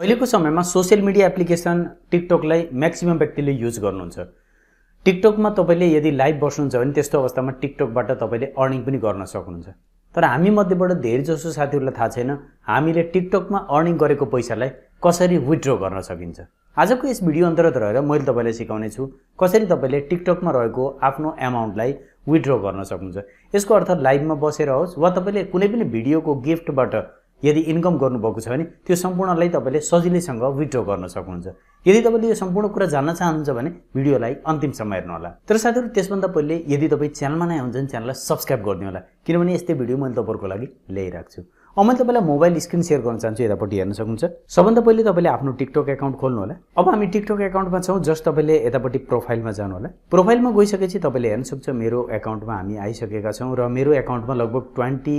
अहिलेको समयमा social media application टिकटकलाई म्याक्सिमम् व्यक्तिले युज गर्नुहुन्छ टिकटकमा तपाईँले यदि लाइभ बस्नुहुन्छ भने त्यस्तो अवस्थामा टिकटकबाट तपाईँले अर्निङ पनि गर्न सक्नुहुन्छ तर हामी मध्येबाट धेरै जसो साथीहरूलाई थाहा छैन हामीले टिकटकमा अर्निङ गरेको पैसालाई कसरी विथड्रो गर्न सकिन्छ आजको यस भिडियो अन्तर्गत रहेर मैले तपाईँलाई सिकाउने छु कसरी तपाईँले टिकटकमा रहेको आफ्नो एमाउन्टलाई विथड्रो गर्न सक्नुहुन्छ यसको अर्थ लाइभमा बसेर होस् वा तपाईँले कुनै पनि भिडियोको गिफ्टबाट यदि इन्कम गर्नुभएको छ भने त्यो सम्पूर्णलाई तपाईँले सजिलैसँग विथड्र गर्न सक्नुहुन्छ यदि तपाईँले यो सम्पूर्ण कुरा जान्न चाहनुहुन्छ भने भिडियोलाई अन्तिमसम्म हेर्नुहोला तर साथीहरू त्यसभन्दा पहिले यदि तपाईँ च्यानलमा नै हुन्छ भने च्यानललाई सब्सक्राइब होला किनभने यस्तै भिडियो मैले तपाईँहरूको लागि ल्याइरहेको छु अब मैले तपाईँलाई मोबाइल स्क्रिन सेयर गर्न चाहन्छु यतापट्टि हेर्न सक्नुहुन्छ सबभन्दा पहिले तपाईँले आफ्नो टिकटक एकाउन्ट खोल्नु होला अब हामी टिकटक एकाउन्टमा छौँ जस्ट तपाईँले यतापट्टि प्रोफाइलमा जानु होला प्रोफाइलमा गइसकेपछि तपाईँले हेर्न सक्छ मेरो एकाउन्टमा हामी आइसकेका छौँ र मेरो एकाउन्टमा लगभग ट्वेन्टी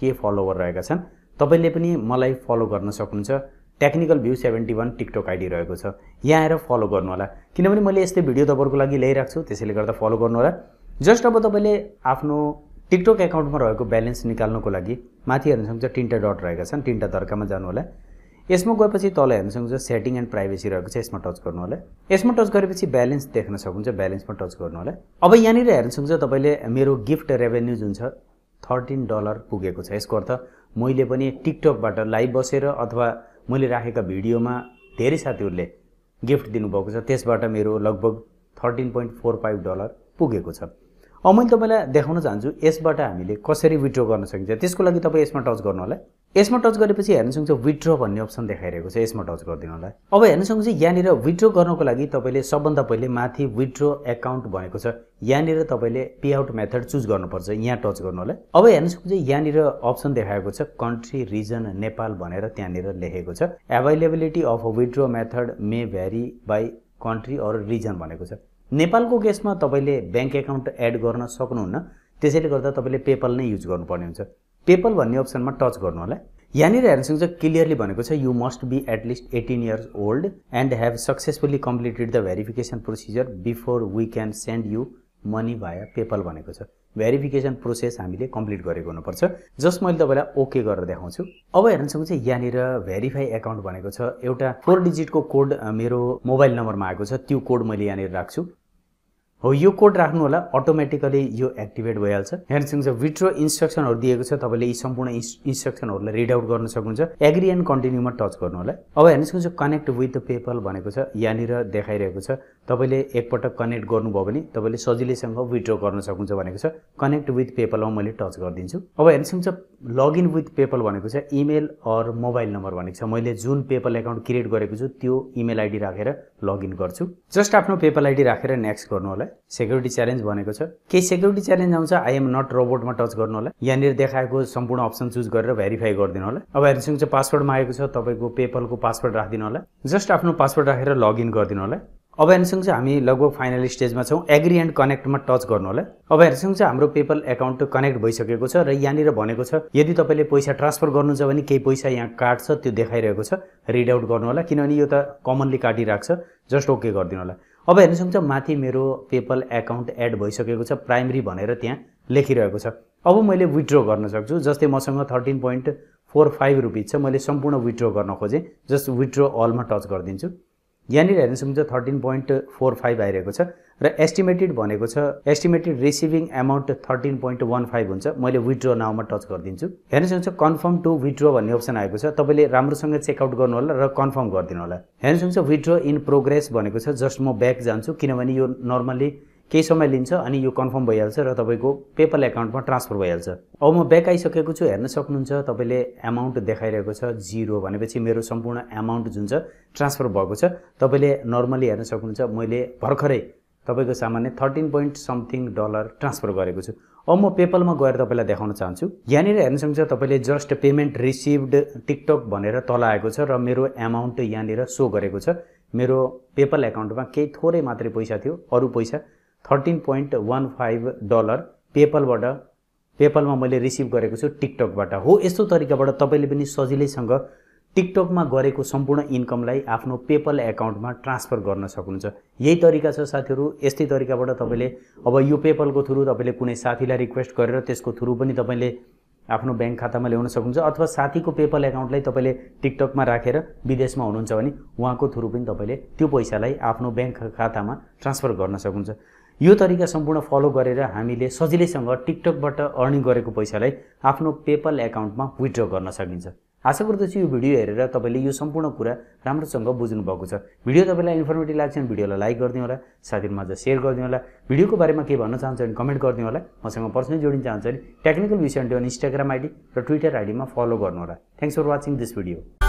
के फलोवर रहेका छन् तपाईँले पनि मलाई फलो गर्न सक्नुहुन्छ technical view seventy one TikTok ID रहेको छ यहाँ आएर फलो गर्नुहोला किनभने मैले यस्तै भिडियो तपाईँहरूको लागि ल्याइरहेको छु त्यसैले गर्दा फलो गर्नु होला जस्ट अब तपाईँले आफ्नो टिकटक एकाउन्टमा रहेको ब्यालेन्स निकाल्नुको लागि माथि हेर्न सक्नुहुन्छ तिनवटा डट रहेका छन् तिनवटा धर्कामा जानुहोला यसमा गएपछि तल हेर्न सक्नुहुन्छ सेटिङ एन्ड प्राइभेसी रहेको छ यसमा टच गर्नु होला यसमा टच गरेपछि ब्यालेन्स देख्न सक्नुहुन्छ ब्यालेन्समा टच गर्नु होला अब यहाँनिर हेर्न सक्नुहुन्छ तपाईँले मेरो गिफ्ट रेभेन्यू जुन छ थर्टिन डलर पुगेको छ यसको अर्थ मैले पनि टिकटकबाट लाइभ बसेर अथवा मैले राखेका भिडियोमा धेरै साथीहरूले गिफ्ट दिनुभएको छ त्यसबाट मेरो लगभग thirteen point four five dollar पुगेको छ अब मैले तपाईँलाई देखाउन चाहन्छु यसबाट हामीले कसरी विड्रो गर्न सकिन्छ त्यसको लागि तपाईँ यसमा टच गर्नु होला यसमा टच गरेपछि हेर्न सक्छ विथड्र भन्ने अप्सन देखाइरहेको छ यसमा टच गरिदिनु होला अब हेर्न सक्नुहुन्छ यहाँनिर विथड्र गर्नको लागि तपाईँले सबभन्दा पहिले माथि विथड्रो एकाउन्ट भएको छ यहाँनिर तपाईँले पे आउट मेथड चुज गर्नुपर्छ यहाँ टच गर्नु होला अब हेर्न सक्छ यहाँनिर अप्सन देखाएको छ कन्ट्री रिजन नेपाल भनेर त्यहाँनिर लेखेको छ availability of a withdraw method may vary by country or region भनेको छ नेपालको केसमा तपाईँले ब्याङ्क एकाउन्ट एड गर्न सक्नुहुन्न त्यसैले गर्दा तपाईँले पेपल नै युज गर्नुपर्ने हुन्छ पेपल भन्ने अप्सनमा टच गर्नु होला यहाँनिर सक्छ क्लियरली भनेको छ you must be at least eighteen years old and have successfully completed the verification procedure before we can send you money via PayPal भनेको छ भेरिफिकेसन प्रोसेस हामीले कम्प्लिट गरेको हुनुपर्छ जस मैले तपाईँलाई ओके गरेर देखाउँछु अब हेर्न चाहिँ यहाँनिर भेरिफाई एकाउन्ट भनेको छ एउटा फोर डिजिटको कोड मेरो मोबाइल नम्बरमा आएको छ त्यो कोड मैले यहाँनिर राख्छु हो यो कोड राख्नु होला अटोमेटिकली यो एक्टिभेट भइहाल्छ हेर्नुहोस् विथ्रो इन्स्ट्रक्सनहरू दिएको छ तपाईँले यी सम्पूर्ण इन्स्ट्रक्सनहरूलाई रिड आउट गर्न सक्नुहुन्छ एग्री एन्ड कन्टिन्यूमा टच गर्नु होला अब हेर्नुहोस् कनेक्ट विथ द पेपल भनेको छ यहाँनिर देखाइरहेको छ तपाईँले एकपटक कनेक्ट गर्नुभयो भने तपाईँले सजिलैसँग विथड्र गर्न सक्नुहुन्छ भनेको छ कनेक्ट विथ पेपलमा मैले टच गरिदिन्छु अब हेर्नुहोस् लगइन विथ पेपल भनेको छ इमेल अर मोबाइल नम्बर भनेको छ मैले जुन पेपल एकाउन्ट क्रिएट गरेको छु त्यो इमेल आइडी राखेर लगइन गर्छु जस्ट आफ्नो पेपल आइडी राखेर नेक्स्ट गर्नु होला सेक्युरिटी च्यालेन्ज भनेको छ केही सेक्युरिटी च्यालेन्ज आउँछ आई एम नट रोबोटमा टच गर्नु होला यहाँनिर देखाएको सम्पूर्ण अप्सन चुज गरेर भेरिफाई गरिदिनु होला अब हेर्नुसँग चाहिँ पासवर्ड मागेको छ तपाईँको पेपलको पासवर्ड राखिदिनु होला जस्ट आफ्नो पासवर्ड राखेर लगइन गरिदिनु होला अब हेर्नुसँग चाहिँ हामी लगभग फाइनल स्टेजमा छौँ एग्री एन्ड कनेक्टमा टच गर्नु होला अब हेर्नुसँग चाहिँ हाम्रो पेपल एकाउन्ट कनेक्ट भइसकेको छ र यहाँनिर भनेको छ यदि तपाईँले पैसा ट्रान्सफर गर्नुहुन्छ भने केही पैसा यहाँ काट्छ त्यो देखाइरहेको छ रिड आउट गर्नु होला किनभने यो त कमनली काटिरहेको छ जस्ट ओके गरिदिनु होला अब हेर्नु सक्छ माथि मेरो पेपल एकाउन्ट एड भइसकेको छ प्राइमरी भनेर त्यहाँ लेखिरहेको छ अब मैले विथड्र गर्न सक्छु जस्तै मसँग thirteen point four five rupees छ मैले सम्पूर्ण विथड्रो गर्न खोजेँ जस्ट विथड्रो अलमा टच गरिदिन्छु यहाँनिर हेर्न सक्नुहुन्छ थर्टिन पोइन्ट फोर फाइभ आइरहेको छ र एस्टिमेटेड भनेको छ estimated receiving amount thirteen point one five हुन्छ मैले विथड्र नाउँमा टच गरिदिन्छु हेर्न सक्नुहुन्छ कन्फर्म टु विथड्र भन्ने अप्सन आएको छ तपाईँले राम्रोसँग चेकआउट होला र कन्फर्म गरिदिनु होला हेर्न सक्नुहुन्छ विथड्र इन प्रोग्रेस भनेको छ जस्ट म ब्याक जान्छु किनभने यो नर्मल्ली केही समय लिन्छ अनि यो कन्फर्म भइहाल्छ र तपाईँको पेपल एकाउन्टमा ट्रान्सफर भइहाल्छ अब म ब्याक आइसकेको छु हेर्न सक्नुहुन्छ तपाईँले एमाउन्ट देखाइरहेको छ जिरो भनेपछि मेरो सम्पूर्ण एमाउन्ट जुन छ ट्रान्सफर भएको छ तपाईँले नर्मली हेर्न सक्नुहुन्छ मैले भर्खरै तपाईँको सामान्य thirteen point something dollar transfer गरेको छु अब म पेपलमा गएर तपाईँलाई देखाउन चाहन्छु यहाँनिर हेर्न सक्नुहुन्छ तपाईँले जस्ट पेमेन्ट रिसिभ्ड टिकटक भनेर तल आएको छ र मेरो एमाउन्ट यहाँनिर सो गरेको छ मेरो पेपल एकाउन्टमा केही थोरै मात्रै पैसा थियो अरू पैसा thirteen point one five dollar पेपलबाट पेपलमा मैले रिसिभ गरेको छु टिकटकबाट हो यस्तो तरिकाबाट तपाईँले पनि सजिलैसँग टिकटकमा गरेको सम्पूर्ण इन्कमलाई आफ्नो पेपल एकाउन्टमा ट्रान्सफर गर्न सक्नुहुन्छ यही तरिका छ साथीहरू यस्तै तरिकाबाट तपाईँले अब यो पेपलको थ्रु तपाईँले कुनै साथीलाई रिक्वेस्ट गरेर त्यसको थ्रु पनि तपाईँले आफ्नो ब्याङ्क खातामा ल्याउन सक्नुहुन्छ अथवा साथीको पेपल एकाउन्टलाई तपाईँले टिकटकमा राखेर विदेशमा हुनुहुन्छ भने उहाँको थ्रु पनि तपाईँले त्यो पैसालाई आफ्नो ब्याङ्क खातामा ट्रान्सफर गर्न सक्नुहुन्छ यो तरिका सम्पूर्ण फलो गरेर हामीले सजिलैसँग टिकटकबाट अर्निङ गरेको पैसालाई आफ्नो पेपल एकाउन्टमा विथड्र गर्न सकिन्छ आशा गर्दछु यो भिडियो हेरेर तपाईँले यो सम्पूर्ण कुरा राम्रोसँग बुझ्नु भएको छ भिडियो तपाईँलाई इन्फर्मेटिभ लाग्छ भने भिडियोलाई लाइक गरिदिनु होला साथीहरू सेयर गरिदिनु होला भिडियोको बारेमा के भन्न चाहन्छ भने कमेन्ट गरिदिनु होला मसँग पर्सनली जोडिन चाहन्छ भने टेक्निकल विषय इन्स्टाग्राम आइडी र ट्विटर आइडीमा फलो गर्नु होला thanks for watching this video